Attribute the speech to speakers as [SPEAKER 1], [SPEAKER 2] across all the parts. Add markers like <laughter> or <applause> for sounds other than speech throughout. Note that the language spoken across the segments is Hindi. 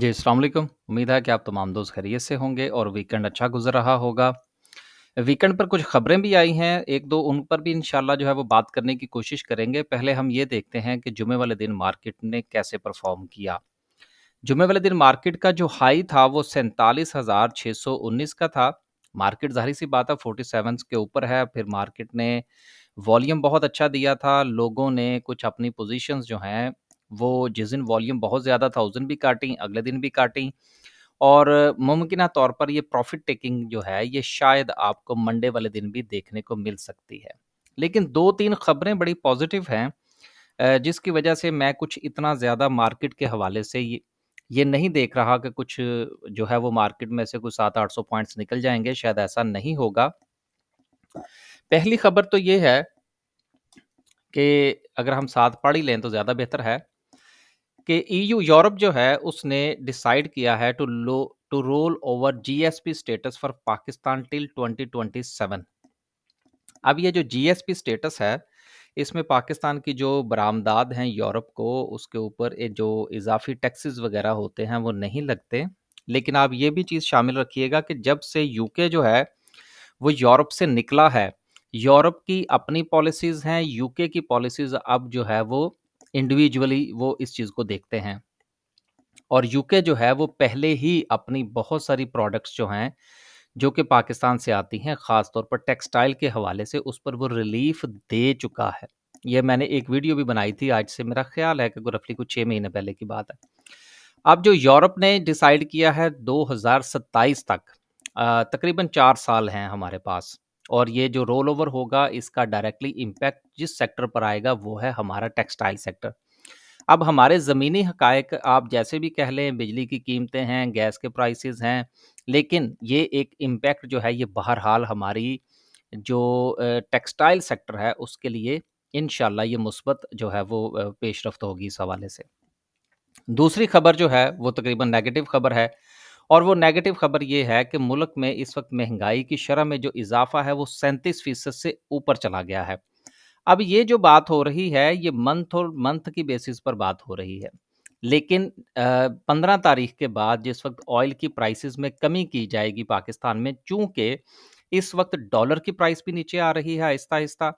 [SPEAKER 1] जी अलैक्म उम्मीद है कि आप तमाम दोस्त खैरियत से होंगे और वीकेंड अच्छा गुजर रहा होगा वीकेंड पर कुछ खबरें भी आई हैं एक दो उन पर भी इंशाल्लाह जो है वो बात करने की कोशिश करेंगे पहले हम ये देखते हैं कि जुमे वाले दिन मार्केट ने कैसे परफॉर्म किया जुमे वाले दिन मार्केट का जो हाई था वो सैंतालीस हज़ार छः सौ उन्नीस का था मार्केट जाहिर सी बात है फोर्टी सेवन के ऊपर है फिर मार्केट ने वॉल्यूम बहुत अच्छा दिया था लोगों ने कुछ अपनी पोजीशंस जो हैं वो जिस दिन वॉल्यूम बहुत ज़्यादा था उस दिन भी काटी अगले दिन भी काटी और मुमकिन तौर पर ये प्रॉफिट टेकिंग जो है ये शायद आपको मंडे वाले दिन भी देखने को मिल सकती है लेकिन दो तीन खबरें बड़ी पॉजिटिव हैं जिसकी वजह से मैं कुछ इतना ज़्यादा मार्केट के हवाले से ये ये नहीं देख रहा कि कुछ जो है वो मार्केट में से कुछ सात आठ सौ पॉइंट्स निकल जाएंगे शायद ऐसा नहीं होगा पहली खबर तो ये है कि अगर हम साथ पढ़ ही लें तो ज़्यादा बेहतर है कि ईयू e यूरोप जो है उसने डिसाइड किया है टू लो to roll over GSP status for Pakistan till 2027 अब ये जो जीएसपी स्टेटस है इसमें पाकिस्तान की जो बरामदाद हैं यूरोप को उसके ऊपर जो इजाफी टैक्सेस वगैरह होते हैं वो नहीं लगते लेकिन आप ये भी चीज़ शामिल रखिएगा कि जब से यूके जो है वो यूरोप से निकला है यूरोप की अपनी पॉलिसीज़ हैं यूके की पॉलिसीज़ अब जो है वो इंडिविजुअली वो इस चीज़ को देखते हैं और यूके जो है वो पहले ही अपनी बहुत सारी प्रोडक्ट्स जो हैं जो कि पाकिस्तान से आती हैं ख़ास तौर पर टेक्सटाइल के हवाले से उस पर वो रिलीफ दे चुका है ये मैंने एक वीडियो भी बनाई थी आज से मेरा ख्याल है कि रफली कुछ छः महीने पहले की बात है अब जो यूरोप ने डिसाइड किया है 2027 तक तकरीबन चार साल हैं हमारे पास और ये जो रोल ओवर होगा इसका डायरेक्टली इम्पैक्ट जिस सेक्टर पर आएगा वो है हमारा टेक्सटाइल सेक्टर अब हमारे ज़मीनी हकायक आप जैसे भी कह लें बिजली की कीमतें हैं गैस के प्राइसेस हैं लेकिन ये एक इम्पैक्ट जो है ये बहरहाल हमारी जो टेक्सटाइल सेक्टर है उसके लिए इन ये मुस्बत जो है वो पेशरफ होगी इस हवाले से दूसरी खबर जो है वो तकरीबन नेगेटिव खबर है और वो नेगेटिव खबर ये है कि मुल्क में इस वक्त महंगाई की शरह में जो इजाफा है वो सैंतीस फीसद से ऊपर चला गया है अब ये जो बात हो रही है ये मंथ और मंथ की बेसिस पर बात हो रही है लेकिन पंद्रह तारीख के बाद जिस वक्त ऑयल की प्राइसेस में कमी की जाएगी पाकिस्तान में चूँकि इस वक्त डॉलर की प्राइस भी नीचे आ रही है आहिस्ता आहिस्ता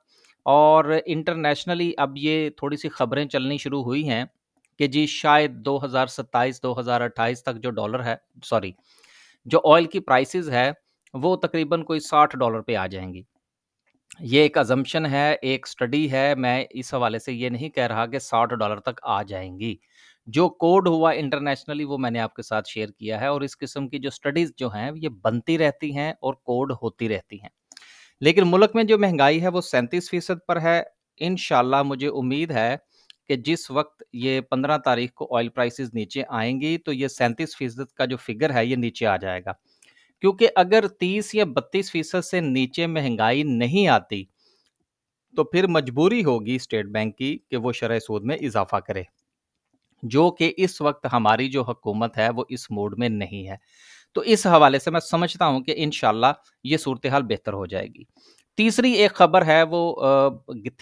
[SPEAKER 1] और इंटरनेशनली अब ये थोड़ी सी खबरें चलनी शुरू हुई हैं कि जी शायद 2027 2028 तक जो डॉलर है सॉरी जो ऑयल की प्राइसेस है वो तकरीबन कोई 60 डॉलर पे आ जाएंगी ये एक अजम्पन है एक स्टडी है मैं इस हवाले से ये नहीं कह रहा कि 60 डॉलर तक आ जाएंगी जो कोड हुआ इंटरनेशनली वो मैंने आपके साथ शेयर किया है और इस किस्म की जो स्टडीज़ जो हैं ये बनती रहती हैं और कोड होती रहती हैं लेकिन मुल्क में जो महंगाई है वो सैंतीस फीसद पर है इन मुझे उम्मीद है कि जिस वक्त ये पंद्रह तारीख को ऑयल प्राइसेस नीचे आएंगी तो ये सैंतीस फीसद का जो फिगर है ये नीचे आ जाएगा क्योंकि अगर तीस या बत्तीस फीसद से नीचे महंगाई नहीं आती तो फिर मजबूरी होगी स्टेट बैंक की कि वो शरह सूद में इजाफा करे जो कि इस वक्त हमारी जो हकूमत है वो इस मोड में नहीं है तो इस हवाले से मैं समझता हूँ कि इन ये सूरत हाल बेहतर हो जाएगी तीसरी एक खबर है वो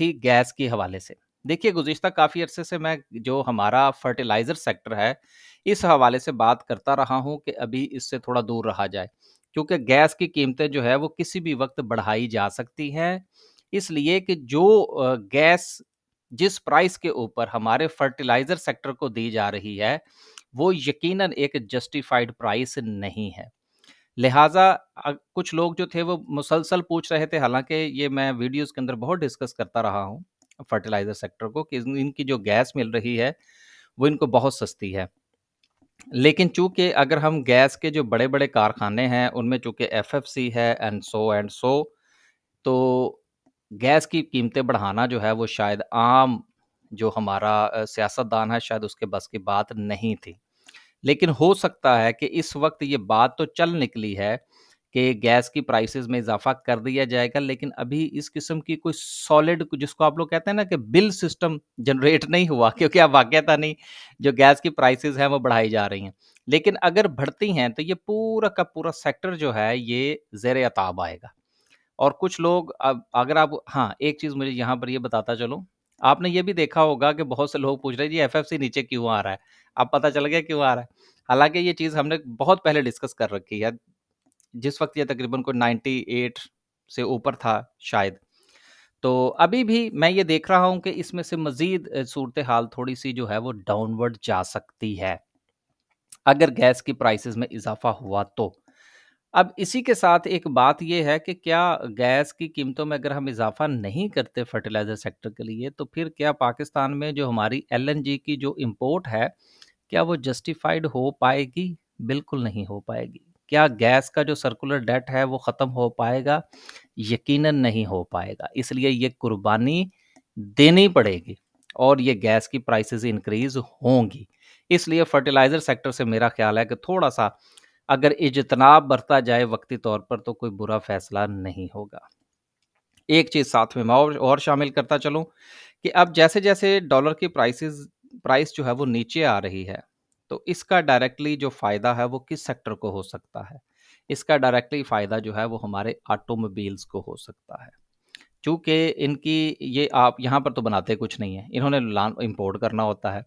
[SPEAKER 1] थी गैस के हवाले से देखिए गुज़िश्ता काफ़ी अरसे से मैं जो हमारा फर्टिलाइज़र सेक्टर है, इस हवाले से बात करता रहा हूँ कि अभी इससे थोड़ा दूर रहा जाए। क्योंकि गैस की कीमतें जो है वो किसी भी वक़्त बढ़ाई जा सकती हैं, इसलिए कि जो गैस जिस प्राइस के ऊपर हमारे फर्टिलाइज़र सेक्टर को दी जा रही है, वो यकीनन एक जस्टिफ़ाइड प्राइस नहीं है। लिहाज़ा कुछ लोग जो थे वो मुसलसल पूछ रहे थे, हालांकि ये मैं वीडियोस के अंदर बहुत डिस्कस करता रहा हूँ। फर्टिलाइज़र सेक्टर को कि इनकी जो गैस मिल रही है वो इनको बहुत सस्ती है लेकिन चूंकि अगर हम गैस के जो बड़े बड़े कारखाने हैं उनमें चूंकि एफएफसी है एंड सो एंड सो तो गैस की कीमतें बढ़ाना जो है वो शायद आम जो हमारा सियासतदान है शायद उसके बस की बात नहीं थी लेकिन हो सकता है कि इस वक्त ये बात तो चल निकली है कि गैस की प्राइसेस में इजाफा कर दिया जाएगा लेकिन अभी इस किस्म की कोई सॉलिड जिसको आप लोग कहते हैं ना कि बिल सिस्टम जनरेट नहीं हुआ <laughs> क्योंकि अब वाक्यता नहीं जो गैस की प्राइसेस हैं वो बढ़ाई जा रही हैं लेकिन अगर बढ़ती हैं तो ये पूरा का पूरा सेक्टर जो है ये जेर अताब आएगा और कुछ लोग अब अगर आप हाँ एक चीज़ मुझे यहाँ पर ये बताता चलो आपने ये भी देखा होगा कि बहुत से लोग पूछ रहे हैं जी एफ नीचे क्यों आ रहा है अब पता चल गया क्यों आ रहा है हालांकि ये चीज़ हमने बहुत पहले डिस्कस कर रखी है जिस वक्त ये तकरीबन कोई नाइन्टी एट से ऊपर था शायद तो अभी भी मैं ये देख रहा हूँ कि इसमें से मज़ीद सूरत हाल थोड़ी सी जो है वो डाउनवर्ड जा सकती है अगर गैस की प्राइसेस में इजाफा हुआ तो अब इसी के साथ एक बात यह है कि क्या गैस की कीमतों में अगर हम इजाफा नहीं करते फर्टिलाइज़र सेक्टर के लिए तो फिर क्या पाकिस्तान में जो हमारी एलएनजी की जो इम्पोर्ट है क्या वो जस्टिफाइड हो पाएगी बिल्कुल नहीं हो पाएगी क्या गैस का जो सर्कुलर डेट है वो ख़त्म हो पाएगा यकीनन नहीं हो पाएगा इसलिए ये कुर्बानी देनी पड़ेगी और ये गैस की प्राइसेस इंक्रीज होंगी इसलिए फर्टिलाइज़र सेक्टर से मेरा ख्याल है कि थोड़ा सा अगर इजतनाब बरता जाए वक्ती तौर पर तो कोई बुरा फैसला नहीं होगा एक चीज़ साथ में मैं और, और शामिल करता चलूँ कि अब जैसे जैसे डॉलर की प्राइसेस प्राइस जो है वो नीचे आ रही है तो इसका डायरेक्टली जो फ़ायदा है वो किस सेक्टर को हो सकता है इसका डायरेक्टली फ़ायदा जो है वो हमारे ऑटोमोबाइल्स को हो सकता है चूँकि इनकी ये आप यहाँ पर तो बनाते कुछ नहीं है इन्होंने लान इम्पोर्ट करना होता है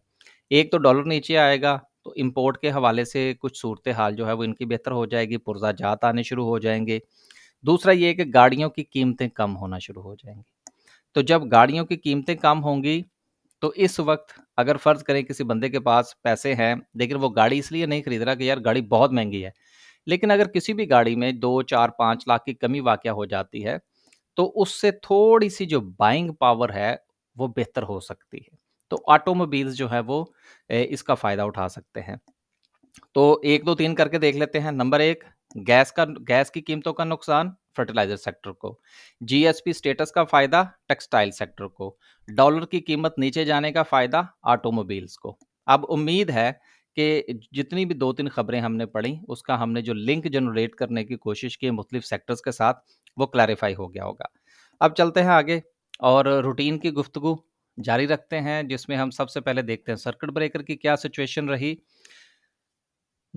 [SPEAKER 1] एक तो डॉलर नीचे आएगा तो इम्पोर्ट के हवाले से कुछ सूरत हाल जो है वो इनकी बेहतर हो जाएगी पुरजा जात आने शुरू हो जाएंगे दूसरा ये कि गाड़ियों की कीमतें कम होना शुरू हो जाएंगी तो जब गाड़ियों की कीमतें कम होंगी तो इस वक्त अगर फ़र्ज़ करें किसी बंदे के पास पैसे हैं लेकिन वो गाड़ी इसलिए नहीं खरीद रहा कि यार गाड़ी बहुत महंगी है लेकिन अगर किसी भी गाड़ी में दो चार पाँच लाख की कमी वाक हो जाती है, तो उससे थोड़ी-सी जो बाइंग पावर है, वो बेहतर हो सकती है। तो ऑटोमोबाइल्स जो है वो इसका फ़ायदा उठा सकते हैं। तो एक दो तीन करके देख लेते हैं। नंबर एक गैस का गैस की कीमतों का नुकसान। फर्टिलाइजर सेक्टर को जीएसपी स्टेटस का फायदा टेक्सटाइल सेक्टर को डॉलर की कीमत नीचे जाने का फायदा ऑटोमोबाइल्स को अब उम्मीद है कि जितनी भी दो तीन खबरें हमने पढ़ी उसका हमने जो लिंक जनरेट करने की कोशिश की मुख्तलिफ सेक्टर्स के साथ वो क्लैरिफाई हो गया होगा अब चलते हैं आगे और रूटीन की गुफ्तु जारी रखते हैं जिसमें हम सबसे पहले देखते हैं सर्किट ब्रेकर की क्या सिचुएशन रही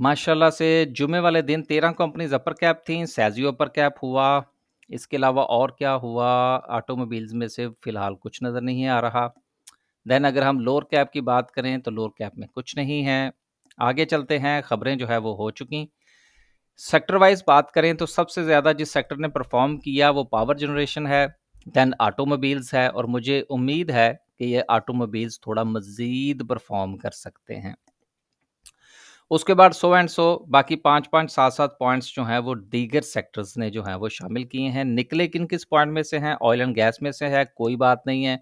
[SPEAKER 1] माशाल्लाह से जुमे वाले दिन तेरह कंपनीज अपर कैप थी सैजियो अपर कैप हुआ इसके अलावा और क्या हुआ ऑटोमोबाइल्स में से फ़िलहाल कुछ नज़र नहीं आ रहा दैन अगर हम लोअर कैप की बात करें तो लोअर कैप में कुछ नहीं है आगे चलते हैं खबरें जो है वो हो चुकी सेक्टर वाइज बात करें तो सबसे ज़्यादा जिस सेक्टर ने परफॉर्म किया वो पावर जनरेशन है दैन ऑटोमोबाइल्स है और मुझे उम्मीद है कि ये ऑटोमोबाइल्स थोड़ा मज़ीद परफॉर्म कर सकते हैं उसके बाद सो एंड सो बाकी पाँच पाँच सात सात पॉइंट्स जो हैं वो दीगर सेक्टर्स ने जो हैं वो शामिल किए हैं निकले किन किस पॉइंट में से हैं ऑयल एंड गैस में से है कोई बात नहीं है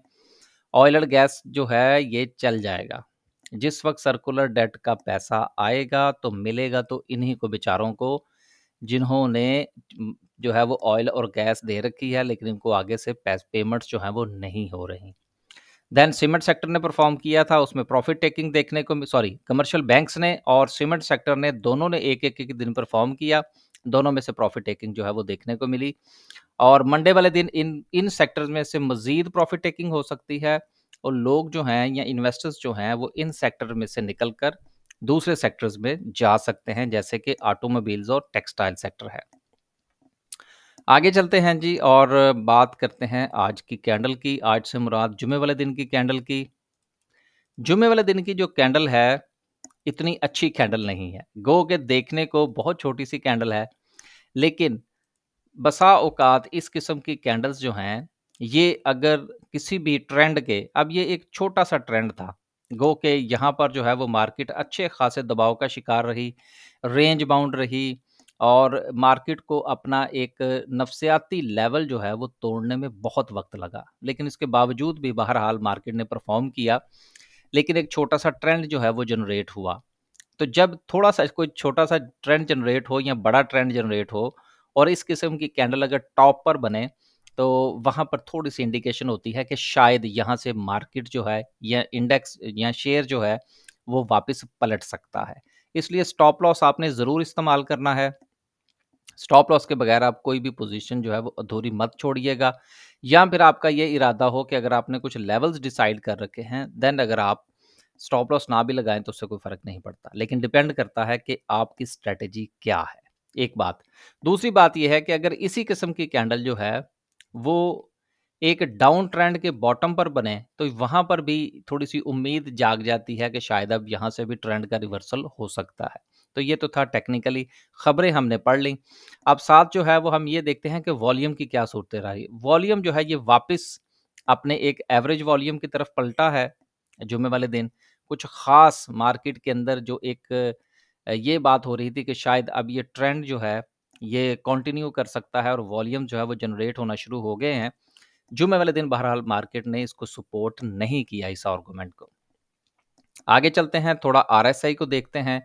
[SPEAKER 1] ऑयल एंड गैस जो है ये चल जाएगा जिस वक्त सर्कुलर डेट का पैसा आएगा तो मिलेगा तो इन्हीं को बेचारों को जिन्होंने जो है वो ऑयल और गैस दे रखी है लेकिन इनको आगे से पेमेंट्स जो हैं वो नहीं हो रही देन सीमेंट सेक्टर ने परफॉर्म किया था उसमें प्रॉफिट टेकिंग देखने को सॉरी कमर्शियल बैंक्स ने और सीमेंट सेक्टर ने दोनों ने एक एक, एक दिन परफॉर्म किया दोनों में से प्रॉफिट टेकिंग जो है वो देखने को मिली और मंडे वाले दिन इन इन सेक्टर्स में से मजीद प्रॉफिट टेकिंग हो सकती है और लोग जो हैं या इन्वेस्टर्स जो हैं वो इन सेक्टर में से निकल कर दूसरे सेक्टर्स में जा सकते हैं जैसे कि ऑटोमोबाइल्स और टेक्सटाइल सेक्टर है आगे चलते हैं जी और बात करते हैं आज की कैंडल की आज से मुराद जुमे वाले दिन की कैंडल की जुमे वाले दिन की जो कैंडल है इतनी अच्छी कैंडल नहीं है गो के देखने को बहुत छोटी सी कैंडल है लेकिन बसा औकात इस किस्म की कैंडल्स जो हैं ये अगर किसी भी ट्रेंड के अब ये एक छोटा सा ट्रेंड था गो के यहाँ पर जो है वो मार्केट अच्छे खासे दबाव का शिकार रही रेंज बाउंड रही और मार्केट को अपना एक नफसियाती लेवल जो है वो तोड़ने में बहुत वक्त लगा लेकिन इसके बावजूद भी बहरहाल मार्केट ने परफॉर्म किया लेकिन एक छोटा सा ट्रेंड जो है वो जनरेट हुआ तो जब थोड़ा सा कोई छोटा सा ट्रेंड जनरेट हो या बड़ा ट्रेंड जनरेट हो और इस किस्म की कैंडल अगर टॉप पर बने तो वहाँ पर थोड़ी सी इंडिकेशन होती है कि शायद यहाँ से मार्केट जो है या इंडेक्स या शेयर जो है वो वापस पलट सकता है इसलिए स्टॉप लॉस आपने ज़रूर इस्तेमाल करना है स्टॉप लॉस के बगैर आप कोई भी पोजीशन जो है वो अधूरी मत छोड़िएगा या फिर आपका ये इरादा हो कि अगर आपने कुछ लेवल्स डिसाइड कर रखे हैं देन अगर आप स्टॉप लॉस ना भी लगाएं तो उससे कोई फ़र्क नहीं पड़ता लेकिन डिपेंड करता है कि आपकी स्ट्रेटेजी क्या है एक बात दूसरी बात यह है कि अगर इसी किस्म की कैंडल जो है वो एक डाउन ट्रेंड के बॉटम पर बने तो वहां पर भी थोड़ी सी उम्मीद जाग जाती है कि शायद अब यहाँ से भी ट्रेंड का रिवर्सल हो सकता है तो ये तो था टेक्निकली खबरें हमने पढ़ ली अब साथ जो है वो हम ये देखते हैं कि वॉल्यूम की क्या सूरत रही वॉल्यूम जो है ये वापस अपने एक एवरेज वॉल्यूम की तरफ पलटा है जुमे वाले दिन कुछ ख़ास मार्केट के अंदर जो एक ये बात हो रही थी कि शायद अब ये ट्रेंड जो है ये कंटिन्यू कर सकता है और वॉल्यूम जो है वो जनरेट होना शुरू हो गए हैं जुमे वाले दिन बहरहाल मार्केट ने इसको सपोर्ट नहीं किया इस आर्गूमेंट को आगे चलते हैं थोड़ा आरएसआई को देखते हैं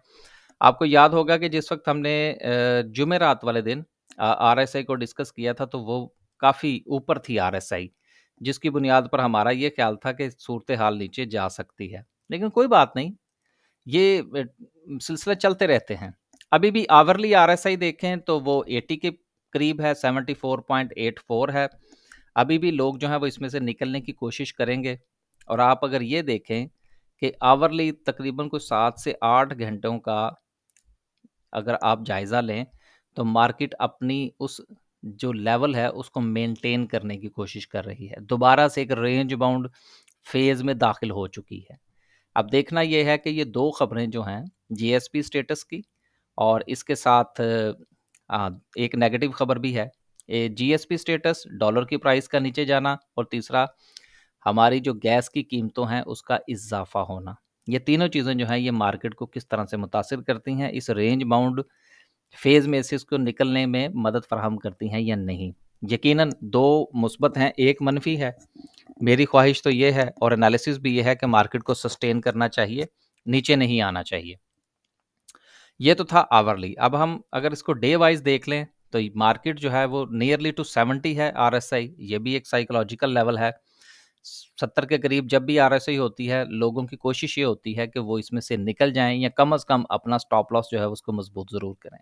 [SPEAKER 1] आपको याद होगा कि जिस वक्त हमने जुमेरात वाले दिन आई को डिस्कस किया था तो वो काफ़ी ऊपर थी आई जिसकी बुनियाद पर हमारा ये ख्याल था कि सूरत हाल नीचे जा सकती है लेकिन कोई बात नहीं ये सिलसिले चलते रहते हैं अभी भी आवरली आई देखें तो वो 80 के करीब है 74.84 है अभी भी लोग जो हैं वो इसमें से निकलने की कोशिश करेंगे और आप अगर ये देखें कि आवरली तकरीबन कुछ सात से आठ घंटों का अगर आप जायज़ा लें तो मार्केट अपनी उस जो लेवल है उसको मेंटेन करने की कोशिश कर रही है दोबारा से एक रेंज बाउंड फेज़ में दाखिल हो चुकी है अब देखना यह है कि ये दो खबरें जो हैं जीएसपी स्टेटस की और इसके साथ एक नेगेटिव खबर भी है जीएसपी स्टेटस डॉलर की प्राइस का नीचे जाना और तीसरा हमारी जो गैस की कीमतों हैं उसका इजाफा होना ये तीनों चीज़ें जो है ये मार्केट को किस तरह से मुतासर करती हैं इस रेंज बाउंड फेज़ में से इसको निकलने में मदद फराहम करती हैं या नहीं यकीन दो मुस्बत हैं एक मनफी है मेरी ख्वाहिश तो ये है और एनालिसिस भी ये है कि मार्केट को सस्टेन करना चाहिए नीचे नहीं आना चाहिए ये तो था आवरली अब हम अगर इसको डे वाइज देख लें तो मार्केट जो है वो नियरली टू सेवेंटी है आर ये भी एक साइकोलॉजिकल लेवल है सत्तर के करीब जब भी आर होती है लोगों की कोशिश ये होती है कि वो इसमें से निकल जाएं या कम अज़ कम अपना स्टॉप लॉस जो है उसको मजबूत ज़रूर करें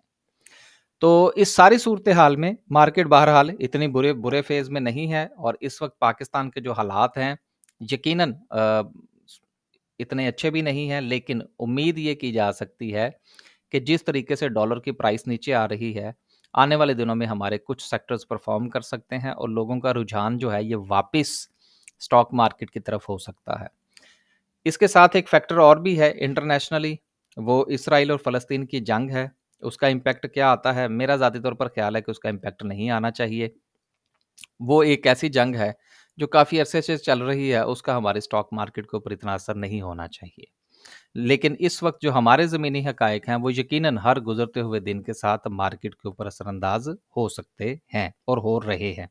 [SPEAKER 1] तो इस सारी सूरत हाल में मार्केट बहरहाल इतनी बुरे बुरे फेज़ में नहीं है और इस वक्त पाकिस्तान के जो हालात हैं यकीन इतने अच्छे भी नहीं हैं लेकिन उम्मीद ये की जा सकती है कि जिस तरीके से डॉलर की प्राइस नीचे आ रही है आने वाले दिनों में हमारे कुछ सेक्टर्स परफॉर्म कर सकते हैं और लोगों का रुझान जो है ये वापस स्टॉक मार्केट की तरफ हो सकता है इसके साथ एक फैक्टर और भी है इंटरनेशनली वो इसराइल और फ़लस्तीन की जंग है उसका इम्पैक्ट क्या आता है मेरा ज्यादा तौर पर ख्याल है कि उसका इम्पैक्ट नहीं आना चाहिए वो एक ऐसी जंग है जो काफ़ी अरसे से चल रही है उसका हमारे स्टॉक मार्केट के ऊपर इतना असर नहीं होना चाहिए लेकिन इस वक्त जो हमारे ज़मीनी हकायक हैं वो यकीनन हर गुजरते हुए दिन के साथ मार्केट के ऊपर असरअंदाज हो सकते हैं और हो रहे हैं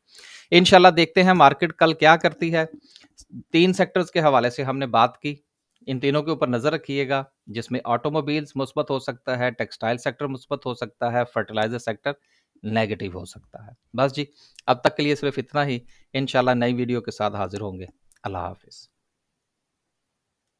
[SPEAKER 1] इन देखते हैं मार्केट कल क्या करती है तीन सेक्टर्स के हवाले से हमने बात की इन तीनों के ऊपर नज़र रखिएगा जिसमें ऑटोमोबाइल्स मुस्बत हो सकता है टेक्सटाइल सेक्टर मुस्बत हो सकता है फर्टिलाइजर सेक्टर नेगेटिव हो सकता है बस जी अब तक के लिए सिर्फ इतना ही इन नई वीडियो के साथ हाजिर होंगे अल्लाह हाफिज़